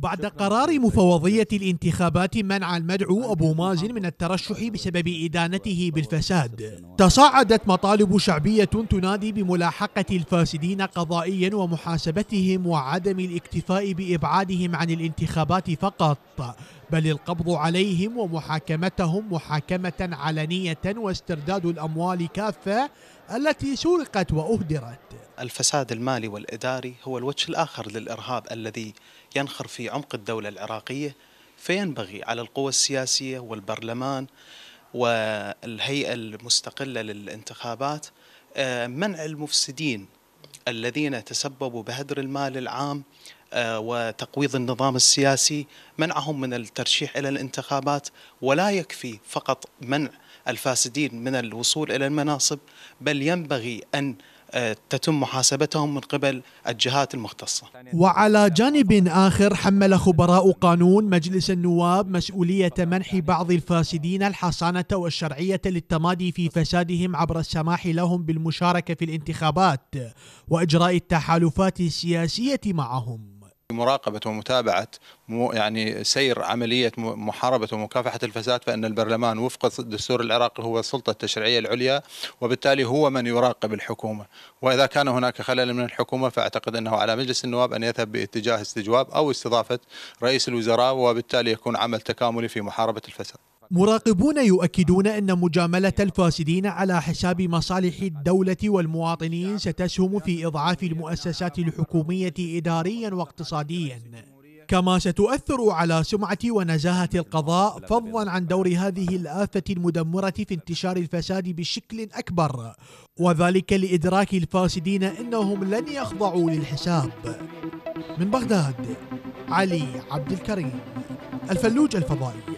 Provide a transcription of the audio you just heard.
بعد قرار مفوضية الانتخابات منع المدعو أبو مازن من الترشح بسبب إدانته بالفساد تصاعدت مطالب شعبية تنادي بملاحقة الفاسدين قضائيا ومحاسبتهم وعدم الاكتفاء بإبعادهم عن الانتخابات فقط بل القبض عليهم ومحاكمتهم محاكمة علنية واسترداد الأموال كافة التي سرقت وأهدرت الفساد المالي والإداري هو الوجه الآخر للإرهاب الذي ينخر في عمق الدولة العراقية فينبغي على القوى السياسية والبرلمان والهيئة المستقلة للانتخابات آه، منع المفسدين الذين تسببوا بهدر المال العام آه، وتقويض النظام السياسي منعهم من الترشيح الى الانتخابات ولا يكفي فقط منع الفاسدين من الوصول الى المناصب بل ينبغي ان آه، تتم محاسبتهم من قبل الجهات المختصة وعلى جانب آخر حمل خبراء قانون مجلس النواب مسؤولية منح بعض الفاسدين الحصانة والشرعية للتمادي في فسادهم عبر السماح لهم بالمشاركة في الانتخابات وإجراء التحالفات السياسية معهم مراقبة ومتابعة يعني سير عملية محاربة ومكافحة الفساد فإن البرلمان وفق الدستور العراقي هو السلطة التشريعية العليا وبالتالي هو من يراقب الحكومة وإذا كان هناك خلل من الحكومة فأعتقد أنه على مجلس النواب أن يذهب باتجاه استجواب أو استضافة رئيس الوزراء وبالتالي يكون عمل تكاملي في محاربة الفساد مراقبون يؤكدون أن مجاملة الفاسدين على حساب مصالح الدولة والمواطنين ستسهم في إضعاف المؤسسات الحكومية إداريا واقتصاديا كما ستؤثر على سمعة ونزاهة القضاء فضلا عن دور هذه الآفة المدمرة في انتشار الفساد بشكل أكبر وذلك لإدراك الفاسدين أنهم لن يخضعوا للحساب من بغداد علي عبد الكريم الفلوج الفضائي